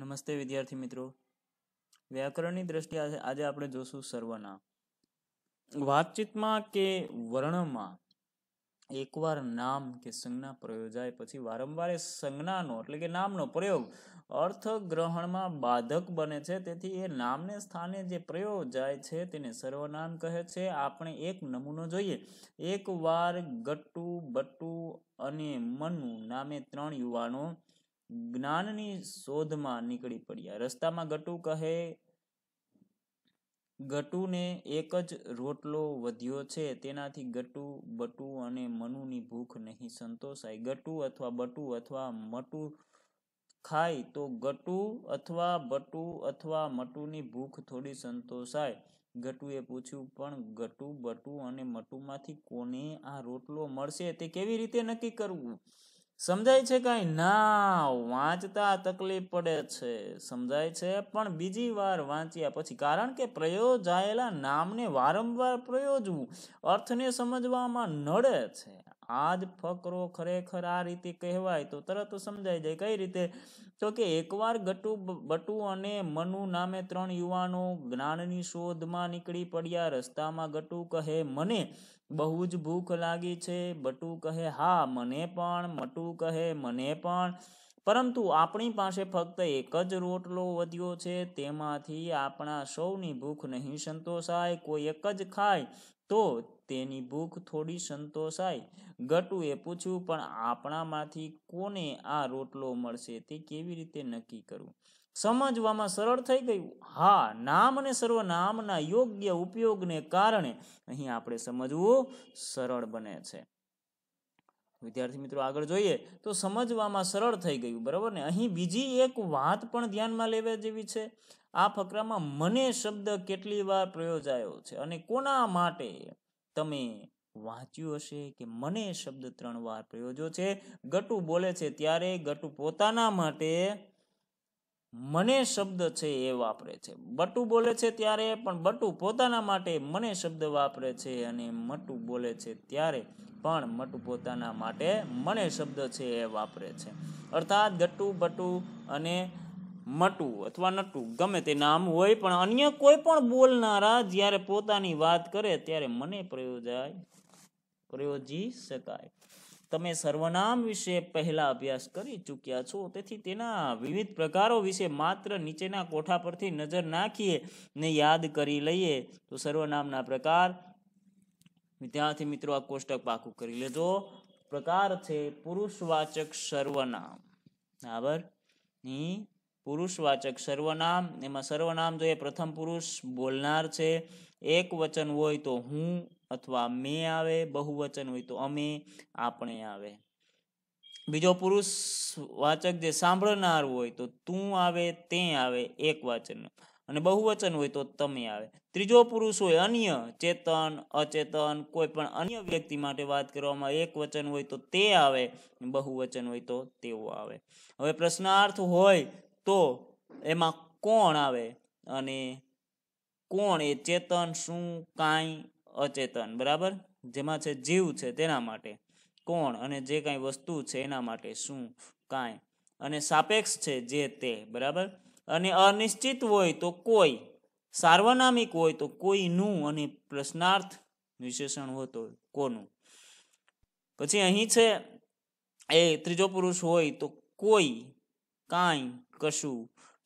નમસ્તે વિદ્યાર્થી મિત્રો વ્યાકરણની દ્રષ્ટિએ આજે આપણે જોશું સર્વનામ વાતચીતમાં કે વર્ણમાં એકવાર નામ કે સંજ્ઞા પ્રયોજાય પછી વારંવાર સંજ્ઞાનો એટલે કે નામનો પ્રયોગ અર્થગ્રહણમાં બાધક બને છે તેથી એ નામને સ્થાને જે પ્રયોજાય છે તેને સર્વનામ કહે છે આપણે એક નમૂનો જોઈએ એકવાર ગટ્ટુ બટ્ટુ અને મનુ નામે ત્રણ યુવાનો જ્ઞાનની શોધમાં નીકળી પડ્યા રસ્તામાં ગટુ કહે ગટુને એક જ રોટલો વધ્યો છે તેનાથી ગટુ બટુ અને મનુની ભૂખ નહીં સંતોષાય ગટુ અથવા બટુ અથવા મટુ ખાય તો ગટુ અથવા બટુ અથવા મટુની ભૂખ થોડી સંતોષાય ગટુએ પૂછ્યું પણ ગટુ બટુ અને મટુમાંથી કોને આ રોટલો મળશે તે કેવી રીતે નક્કી કરવું સમજાય છે કાંઈ ના વાંચતા તકલીફ પડે છે સમજાય છે પણ બીજી વાર વાંચ્યા પછી કારણ કે પ્રયોજાયેલા નામને વારંવાર પ્રયોજવું અર્થને સમજવામાં નડે છે આ જ ફકરો ખરેખર આ રીતે કહેવાય તો તરત સમજાઈ જાય કઈ રીતે તો કે એકવાર ગટુ બટુ અને મનુ નામે ત્રણ યુવાનો જ્ઞાનની શોધમાં નીકળી પડ્યા રસ્તામાં ગટુ કહે મને બહુ જ ભૂખ લાગી છે બટુ કહે હા મને પણ મટુ કહે મને પણ પરંતુ આપણી પાસે ફક્ત એક જ રોટલો વધ્યો છે તેમાંથી આપણા સૌની ભૂખ નહીં સંતોષાય કોઈ એક જ ખાય તો તેની ભૂખ થોડી સંતોષાય ગટુએ પૂછ્યું પણ આપણામાંથી કોને આ રોટલો મળશે તે કેવી રીતે નક્કી કરવું સમજવામાં સરળ થઈ ગયું હા નામ અને સર્વનામના યોગ્ય ઉપયોગને કારણે અહીં આપણે સમજવું સરળ બને છે વિદ્યાર્થી મિત્રો આગળ જોઈએ તો સમજવામાં સરળ થઈ ગયું બરાબર ને અહીં બીજી એક વાત પણ ધ્યાનમાં લેવા જેવી છે આ ફકરામાં મને શબ્દ કેટલી વાર પ્રયોજાયો છે અને કોના માટે તમે વાંચ્યું હશે કે મને શબ્દ ત્રણ વાર પ્રયોજો છે ગટુ બોલે છે ત્યારે ગટુ પોતાના માટે મને શબ્દ છે એ વાપરે છે બટુ બોલે છે ત્યારે પણ બટુ પોતાના માટે મને શબ્દ વાપરે છે અને મટુ બોલે છે ત્યારે પણ મટુ પોતાના માટે મને શબ્દ છે એ વાપરે છે અર્થાત ગટ્ટુ બટુ અને મટુ અથવા નટુ ગમે તે નામ હોય પણ અન્ય કોઈ પણ બોલનારા જ્યારે પોતાની વાત કરે ત્યારે મને પ્રયોજાય પ્રયોજી શકાય તમે સર્વનામ વિશે પહેલા અભ્યાસ કરી ચૂક્યા છો તેથી તેના વિવિધ પ્રકારો વિશે માત્ર નીચેના કોઠા પરથી નજર નાખીએ ને યાદ કરી લઈએ તો સર્વનામના પ્રકાર વિદ્યાર્થી મિત્રો આ કોષ્ટક પાકું કરી લેજો પ્રકાર છે પુરુષવાચક સર્વનામ બરાબર ની પુરુષવાચક સર્વનામ એમાં સર્વનામ જોઈએ પ્રથમ પુરુષ બોલનાર છે એક વચન હોય તો હું અથવા મેં આવે બહુવચન હોય તો અમે આપણે આવે બીજો પુરુષ જે સાંભળનાર હોય તો તું આવે તે આવે એક વાચન અને બહુવચન હોય તો તમે આવે ત્રીજો પુરુષ હોય અન્ય ચેતન અચેતન કોઈ પણ અન્ય વ્યક્તિ માટે વાત કરવામાં એક વચન હોય તો તે આવે બહુવચન હોય તો તેઓ આવે હવે પ્રશ્નાર્થ હોય તો એમાં કોણ આવે અને કોણ એ ચેતન શું કાંઈ અચેતન બરાબર જેમાં છે જીવ છે તેના માટે કોણ અને જે કાંઈ વસ્તુ છે એના માટે શું કાંઈ અને સાપેક્ષ છે જે તે બરાબર અને અનિશ્ચિત હોય તો કોઈ સાર્વનામિક હોય તો કોઈનું અને પ્રશ્નાર્થ વિશેષણ હોય કોનું પછી અહીં છે એ ત્રીજો પુરુષ હોય તો કોઈ કાંઈ કશું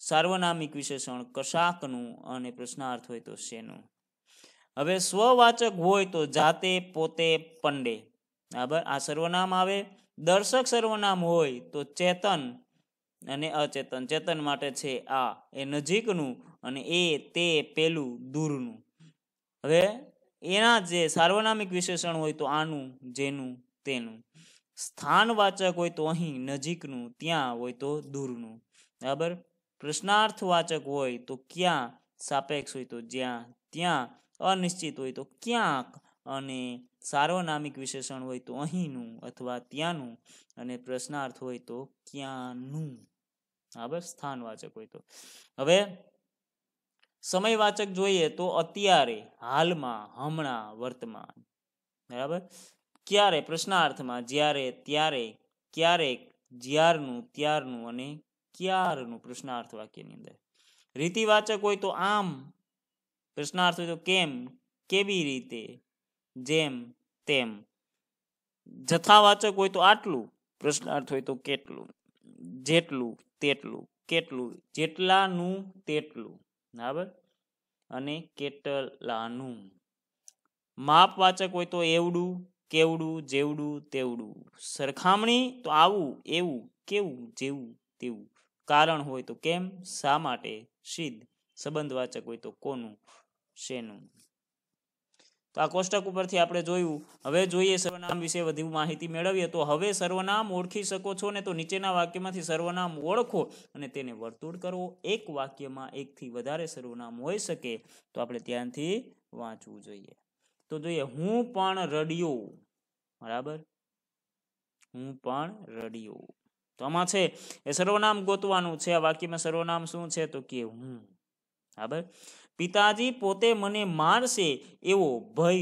સાર્વનામિક વિશેષણ કશાકનું અને પ્રશ્નાર્થ હોય તો શેનું હવે સ્વવાચક હોય તો જાતે પોતે પંડે બરાબર આ સર્વનામ આવે દર્શક સર્વનામ હોય તો ચેતન અને અચેતન ચેતન માટે છે આ એ નજીકનું અને એ તે પેલું દૂરનું હવે એના જે સાર્વનામિક વિશેષણ હોય તો આનું જેનું તેનું સ્થાનવાચક હોય તો અહીં નજીકનું ત્યાં હોય તો દૂરનું બરાબર પ્રશ્નાર્થવાચક હોય તો ક્યાં સાપેક્ષ હોય તો જ્યાં ત્યાં અનિશ્ચિત હોય તો ક્યાંક અને સાર્વનામિક વિશેષણ હોય તો અહીંનું અથવા ત્યાંનું અને પ્રશ્નાર્થ હોય તો ક્યાંનું બરાબર સ્થાનવાચક હોય તો હવે સમયવાચક જોઈએ તો અત્યારે હાલમાં હમણાં વર્તમાન બરાબર ક્યારે પ્રશ્નાર્થમાં જ્યારે ત્યારે ક્યારેક જ્યારનું ત્યારનું અને ક્યારનું પ્રશ્નાર્થ વાક્યની અંદર રીતિવાચક હોય તો આમ પ્રશ્નાર્થ હોય તો કેમ કેવી રીતે જેમ તેમ જથ્થાવાચક હોય તો આટલું પ્રશ્નાર્થ હોય તો કેટલું જેટલું તેટલું કેટલું જેટલાનું તેટલું બરાબર અને કેટલાનું માપવાચક હોય તો એવડું કેવડું જેવડું તેવડું સરખામણી તો આવું એવું કેવું જેવું તેવું કારણ હોય તો કેમ શા માટે સિદ્ધ સંબંધવાચક હોય તો કોનું શેનું તો આ કોષ્ટક ઉપરથી આપણે જોયું હવે જોઈએ સર્વનામ વિશે વધુ માહિતી મેળવીએ તો હવે સર્વનામ ઓળખી શકો છો ને તો નીચેના વાક્યમાંથી સર્વનામ ઓળખો અને તેને વર્તુળ કરવો એક વાક્યમાં એકથી વધારે સર્વનામ હોઈ શકે તો આપણે ધ્યાનથી વાંચવું જોઈએ તો જોઈએ હું પણ રડિયો બરાબર હું પણ રડ્યો તો આમાં છે એ સર્વનામ ગોતવાનું છે આ વાક્યમાં સર્વનામ શું છે તો કે હું બરાબર પિતાજી પોતે મને મારશે એવો ભય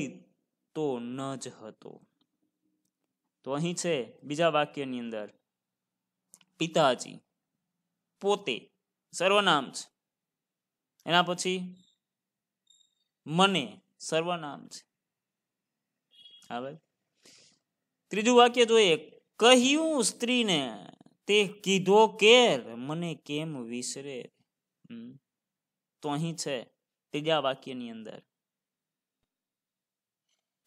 તો ન જ હતો તો અહીં છે બીજા વાક્યની અંદર પિતાજી પોતે સર્વનામ છે એના પછી મને સર્વનામ છે હવે ત્રીજું વાક્ય જોઈએ કહ્યું સ્ત્રીને તે કીધો કેર મને કેમ વિસરે તો અહીં છે ત્રીજા વાક્યની અંદર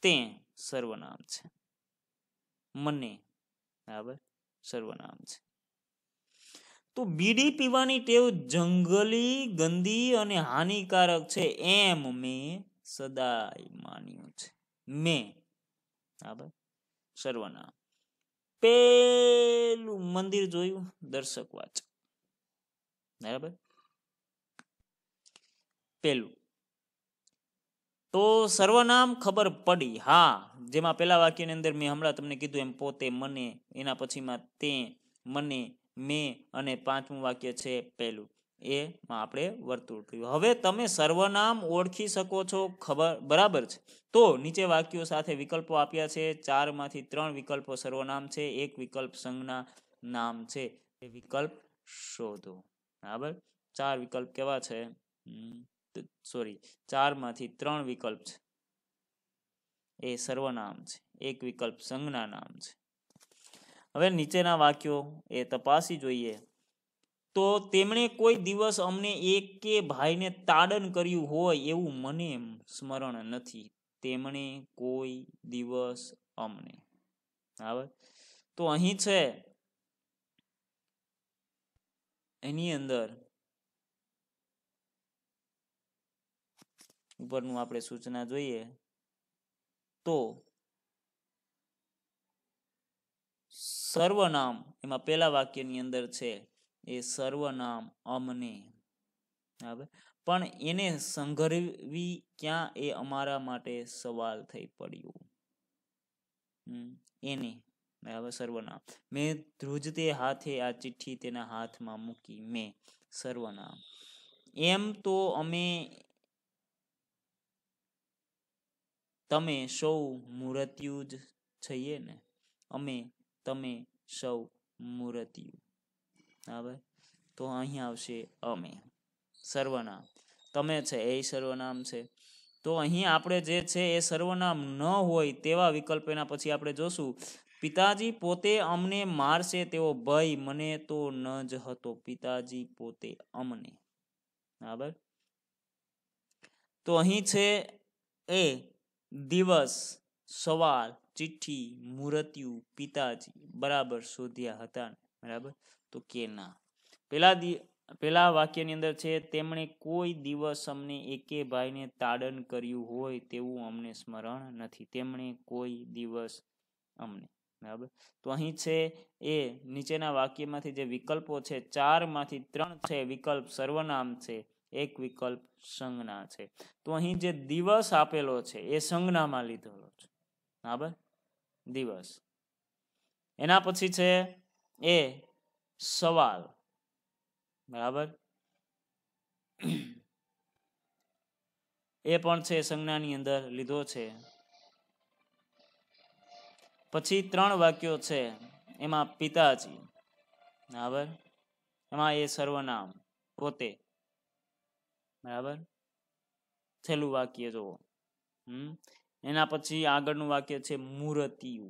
તે સર્વનામ છે મને બરાબર સર્વનામ છે તો બીડી પીવાની ટેવ જંગલી ગંદી અને હાનિકારક છે એમ મેં સદાય માન્યું છે મેં બરાબર સર્વનામ પે મંદિર જોયું દર્શક વાચ બરાબર પેલું તો સર્વનામ ખબર પડી હા જેમાં પેલા વાક્યની અંદર મેં હમણાં તમને કીધું એમ પોતે મને એના પછીમાં તે મને મેં અને પાંચમું વાક્ય છે પેલું એમાં આપણે વર્તુળ કર્યું હવે તમે સર્વનામ ઓળખી શકો છો ખબર બરાબર છે તો નીચે વાક્યો સાથે વિકલ્પો આપ્યા છે ચારમાંથી ત્રણ વિકલ્પો સર્વનામ છે એક વિકલ્પ સંજ્ઞા નામ છે એ વિકલ્પ શોધો બરાબર ચાર વિકલ્પ કેવા છે સોરી ચારમાંથી ત્રણ વિકલ્પ છે એ સર્વનામ છે એક વિકલ્પ સંજ્ઞા નામ છે હવે નીચેના વાક્યો એ તપાસી જોઈએ તો તેમણે કોઈ દિવસ અમને એક કે ભાઈને તાડન કર્યું હોય એવું મને સ્મરણ નથી તેમણે કોઈ દિવસ અમને બરાબર તો અહીં છે એની અંદર ઉપરનું આપણે સૂચના જોઈએ તો સર્વનામ એમાં પેલા વાક્યની અંદર છે એ સર્વનામ અમને બરાબર પણ એને સંઘરવી ક્યાં એ અમારા માટે સવાલ થઈ પડ્યો એને બરાબર સર્વનામ મેં ધ્રુજતે હાથે આ ચિઠ્ઠી તેના હાથમાં મૂકી મેં સર્વનામ એમ તો અમે તમે સૌ મૂર્ત્યુ જ છીએ ને અમે તમે સૌ મૂર્ત્યુ બરાબર તો અહીંયા આવશે અમે સર્વનામ તમે છે એ સર્વનામ છે તો અહીં આપણે જે છે એ સર્વનામ ન હોય તેવા વિકલ્પ એના પછી આપણે જોશું પિતાજી પોતે અમને મારશે તેવો ભય મને તો ન જ હતો પિતાજી પોતે અમને બરાબર તો અહીં છે એ દિવસ સવાલ ચિઠ્ઠી મૂર્ત્યુ પિતાજી બરાબર શોધ્યા હતા બરાબર તો કે ના પેલા પેલા વાક્યની અંદર છે તેમણે કોઈ દિવસ અમને એકે ભાઈને તાડન કર્યું હોય તેવું અમને સ્મરણ નથી તેમણે કોઈ દિવસ અમને બરાબર તો અહીં છે એ નીચેના વાક્યમાંથી જે વિકલ્પો છે ચારમાંથી ત્રણ છે વિકલ્પ સર્વનામ છે એક વિકલ્પ સંજ્ઞા છે તો અહીં જે દિવસ આપેલો છે એ સંજ્ઞામાં લીધેલો છે બરાબર દિવસ એના પછી છે એ સવાલ બરાબર એ પણ છે સંજ્ઞાની અંદર લીધો છે પછી ત્રણ વાક્યો છે એમાં પિતાજી બરાબર એમાં એ સર્વનામ પોતે બરાબર છેલ્લું વાક્ય જુઓ હમ એના પછી આગળનું વાક્ય છે મૂર્તિયુ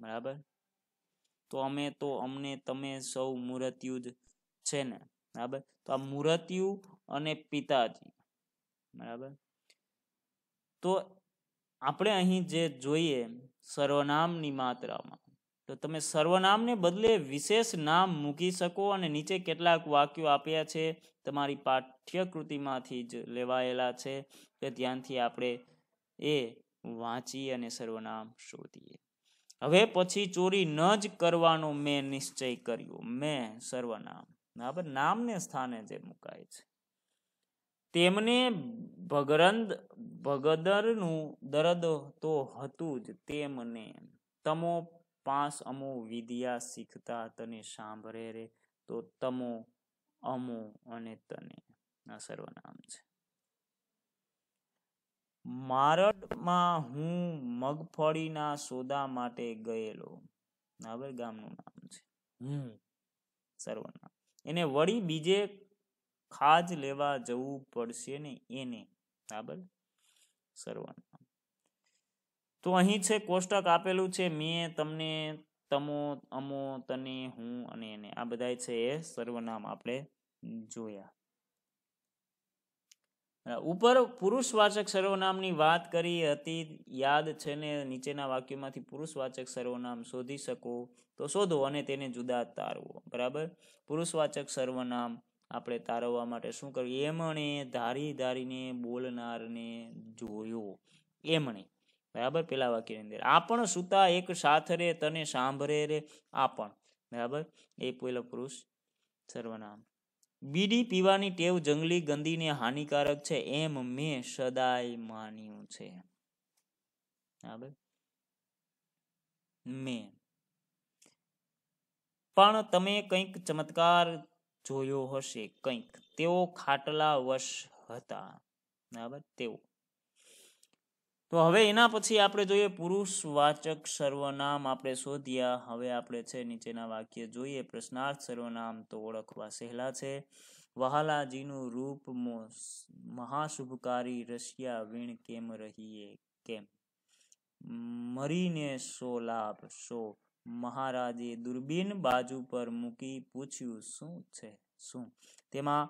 બરાબર તો અમે તો અમને તમે સૌ મૂર્તિયુ જ છે ને બરાબર તો આ મૂર્તિયુ અને પિતાજી બરાબર તો આપણે અહીં જે જોઈએ સર્વનામની માત્રામાં તો તમે સર્વનામને બદલે વિશેષ નામ મૂકી શકો અને નીચે કેટલાક વાક્યો આપ્યા છે તમારી પાઠ્યકૃતિમાંથી જ લેવાયેલા છે કે ધ્યાનથી આપણે એ વાંચી અને સર્વનામ શોધીએ હવે પછી ચોરી ન જ કરવાનો મેં નિશ્ચય કર્યો મેં સર્વનામ બરાબર નામને સ્થાને જે મુકાય છે તેમને ભગરંદ ભગદરનું દરદ તો હતું જ તેમને તમો પાસ અમો વિદ્યા શીખતા તને સાંભળે રે તો તમો અમો અને તને આ સર્વનામ છે મારડમાં હું મગફળીના સોદા માટે ગયેલો હવે ગામનું નામ છે હમ સર્વનામ એને વળી બીજે ખાજ લેવા જવું પડશે ને એને બરાબર સર્વનામ તો અહીં છે કોષ્ટક આપેલું છે મેં તમને તમો અમો તને હું અને એને આ બધા છે એ સર્વનામ આપણે જોયા ઉપર પુરુષવાચક સર્વનામની વાત કરી હતી યાદ છે ને નીચેના વાક્યમાંથી પુરુષવાચક સર્વનામ શોધી શકો તો શોધો અને તેને જુદા તારવો બરાબર પુરુષવાચક સર્વનામ આપણે તારવવા માટે શું કર્યું એમણે ધારી ધારીને બોલનારને જોયો એમણે બરાબર પેલા વાક્યની અંદર આપણ સુતા એક સાથ રે તને સાંભળે રે આપણ બરાબર એ પહેલો પુરુષ સર્વનામ બીડી પીવાની ટેવ જંગલી ગંદીને હાનિકારક છે એમ મેં સદાય માન્યું છે બરાબર મેં પણ તમે કંઈક ચમત્કાર જોયો હશે કંઈક તેઓ ખાટલા વશ હતા બરાબર તેઓ તો હવે એના પછી આપણે જોઈએ પુરુષવાચક સર્વનામ આપણે શોધ્યા હવે આપણે છે નીચેના વાક્ય જોઈએ પ્રશ્નાર્થ સર્વનામ તો ઓળખવા સહેલા છે વહાલાજીનું રૂપ મહાશુભકારી રશિયા વીણ કેમ રહીએ કેમ મરીને સો લાભ સો મહારાજે દૂરબીન બાજુ પર મૂકી પૂછ્યું શું છે શું તેમાં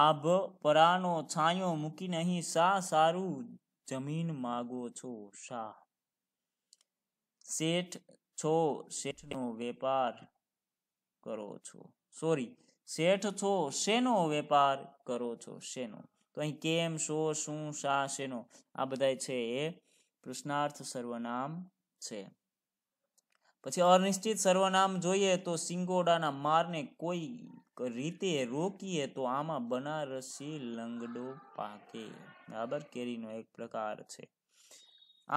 આભ પરાનો છાંયો મૂકી નહીં શા સારું જમીન માગો છો શા શેઠ છો શેઠનો વેપાર કરો છો સોરી શેઠ છો શેનો વેપાર કરો છો શેનો તો અહીં કેમ શો શું શા શેનો આ બધા છે એ પ્રશ્નાર્થ સર્વનામ છે પછી અનિશ્ચિત સર્વનામ જોઈએ તો સિંગોડાના મારને કોઈ રીતે રોકીએ તો આમાં બનારસી લંગડો પાકે બરાબર કેરીનો એક પ્રકાર છે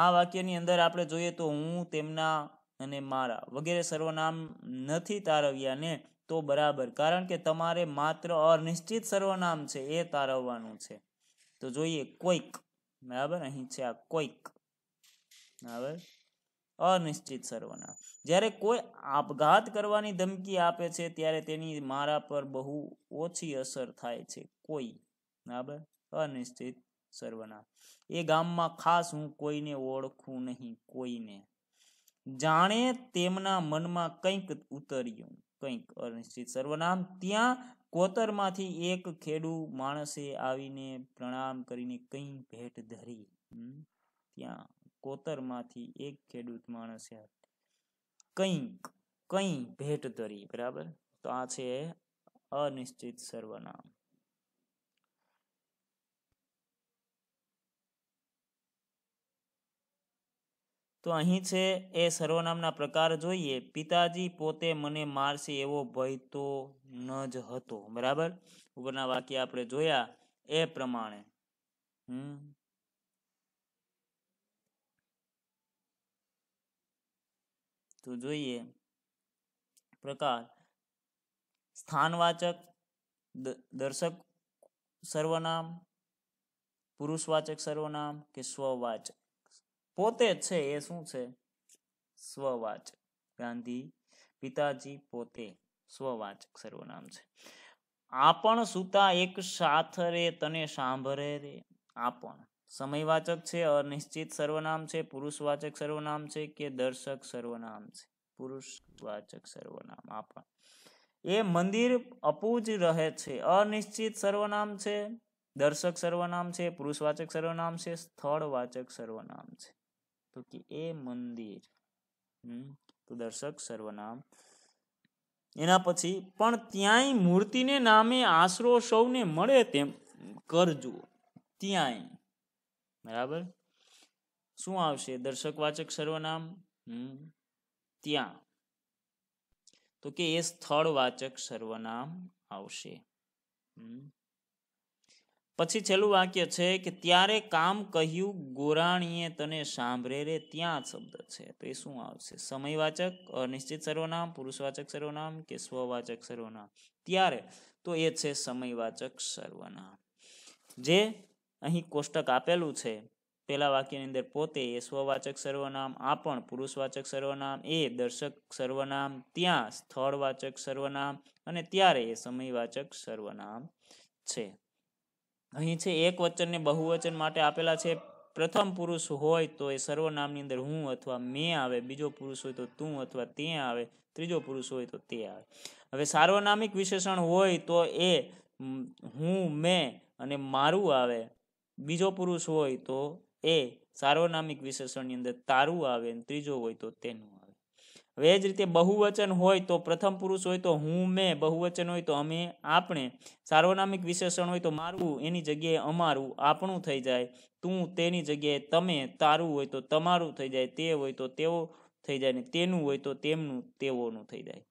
આ વાક્યની અંદર આપણે જોઈએ તો હું તેમના અને મારા વગેરે સર્વનામ નથી તારવ્યા ને તો બરાબર કારણ કે તમારે માત્ર અનિશ્ચિત સર્વનામ છે એ તારવવાનું છે તો જોઈએ કોઈક બરાબર અહીં છે આ કોઈક બરાબર અનિશ્ચિત સર્વનામ જ્યારે કોઈ આપઘાત કરવાની ધમકી આપે છે ત્યારે તેની મારા પર બહુ ઓછી અસર થાય છે કોઈ બરાબર અનિશ્ચિત સર્વનામ એ ગામમાં ખાસ હું કોઈને ઓળખું નહીં કોઈને જાણે તેમના મનમાં કંઈક ઉતર્યું કંઈક અનિશ્ચિત સર્વનામ ત્યાં કોતરમાંથી એક ખેડુ માણસે આવીને પ્રણામ કરીને કંઈ ભેટ ધરી ત્યાં કોતરમાંથી એક ખેડૂત માણસે કંઈક કંઈ ભેટ ધરી બરાબર તો આ છે અનિશ્ચિત સર્વનામ તો અહીં છે એ સર્વનામના પ્રકાર જોઈએ પિતાજી પોતે મને મારશે એવો ભય તો ન જ હતો બરાબર ઉપરના વાક્ય આપણે જોયા એ પ્રમાણે હમ તો જોઈએ પ્રકાર સ્થાનવાચક દર્શક સર્વનામ પુરુષવાચક સર્વનામ કે સ્વવાચક પોતે જ છે એ શું છે સ્વવાચક ગાંધી પિતાજી પોતે સ્વવાચક સર્વનામ છે આપણ સુતા એક સાથ રે તને સાંભળે રે આપણ સમયવાચક છે અનિશ્ચિત સર્વનામ છે પુરુષવાચક સર્વનામ છે કે દર્શક સર્વનામ છે પુરુષવાચક સર્વનામ આ પણ એ મંદિર અપૂજ રહે છે અનિશ્ચિત સર્વનામ છે દર્શક સર્વનામ છે પુરુષવાચક સર્વનામ છે સ્થળવાચક સર્વનામ છે તો કે એ મંદિર તો દર્શક સર્વનામ એના પછી પણ ત્યાંય મૂર્તિને નામે આશરો સૌને મળે તેમ કરજો ત્યાંય બરાબર શું આવશે દર્શક વાચક સર્વનામ ત્યાં તો કે એ સ્થળ વાચક સર્વનામ આવશે પછી છેલ્લું વાક્ય છે કે ત્યારે કામ કહ્યું ગોરાણીએ તને સાંભળે રે ત્યાં શબ્દ છે તો એ શું આવશે સમયવાચક નિશ્ચિત સર્વનામ પુરુષવાચક સર્વનામ કે સ્વવાચક સર્વનામ ત્યારે તો એ છે સમયવાચક સર્વનામ જે અહીં કોષ્ટક આપેલું છે પહેલા વાક્યની અંદર પોતે એ સ્વવાચક સર્વનામ આ પણ પુરુષવાચક સર્વનામ એ દર્શક સર્વનામ ત્યાં સ્થળવાચક સર્વનામ અને ત્યારે એ સમયવાચક સર્વનામ છે અહીં છે એક વચનને બહુવચન માટે આપેલા છે પ્રથમ પુરુષ હોય તો એ સર્વનામની અંદર હું અથવા મેં આવે બીજો પુરુષ હોય તો તું અથવા તે આવે ત્રીજો પુરુષ હોય તો તે આવે હવે સાર્વનામિક વિશેષણ હોય તો એ હું મેં અને મારું આવે બીજો પુરુષ હોય તો એ સાર્વનામિક વિશેષણની અંદર તારું આવે અને ત્રીજો હોય તો તેનું આવે હવે જ રીતે બહુવચન હોય તો પ્રથમ પુરુષ હોય તો હું મેં બહુવચન હોય તો અમે આપણે સાર્વનામિક વિશેષણ હોય તો મારું એની જગ્યાએ અમારું આપણું થઈ જાય તું તેની જગ્યાએ તમે તારું હોય તો તમારું થઈ જાય તે હોય તો તેઓ થઈ જાય ને તેનું હોય તો તેમનું તેઓનું થઈ જાય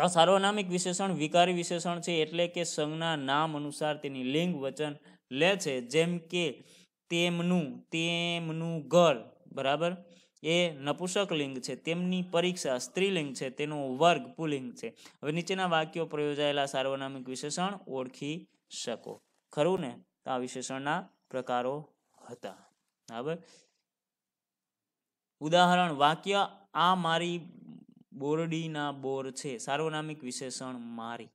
તો સાર્વનામિક વિશેષણ વિકારી વિશેષણ છે એટલે કે સંજ્ઞા નામ અનુસાર તેની લિંગ વચન લે છે જેમ કે તેમનું તેમનું ઘર બરાબર એ નપુસક લિંગ છે તેમની પરીક્ષા સ્ત્રીલિંગ છે તેનો વર્ગ પુલિંગ છે હવે નીચેના વાક્યો પ્રયોજાયેલા સાર્વનામિક વિશેષણ ઓળખી શકો ખરું ને તો આ વિશેષણના પ્રકારો હતા બરાબર ઉદાહરણ વાક્ય આ મારી બોરડીના બોર છે સાર્વનામિક વિશેષણ મારી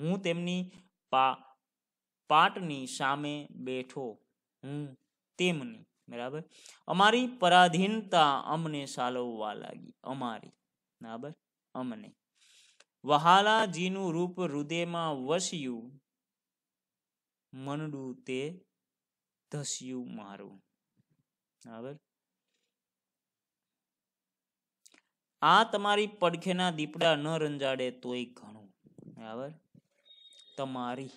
હું તેમની પા પાટની સામે બેઠો હું તેમની બરાબર અમારી પરાધીનતા અમને સાલવવા લાગી અમારી બરાબર અમને વહાલાજીનું રૂપ હૃદયમાં વસ્યું મનડું તે ધસ્યું મારું બરાબર આ તમારી પડખેના દીપડા ન રંજાડે તોય ઘણું બરાબર તમારી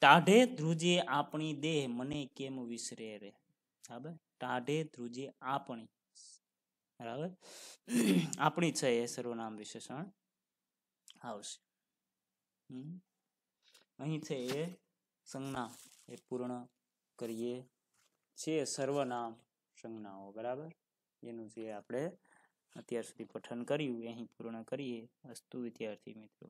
ટાઢે ધ્રુજે આપણી દેહ મને કેમ વિસરે રે બરાબર ટાઢે ધ્રુજે આપણી બરાબર આપણી છે એ સર્વનામ વિશેષણ આવશે અહીં છે એ સંજ્ઞા એ પૂર્ણ કરીએ છે સર્વનામ સંજ્ઞાઓ બરાબર એનું જે આપણે અત્યાર સુધી પઠન કર્યું એ અહીં પૂર્ણ કરીએ અસ્તુ વિદ્યાર્થી મિત્રો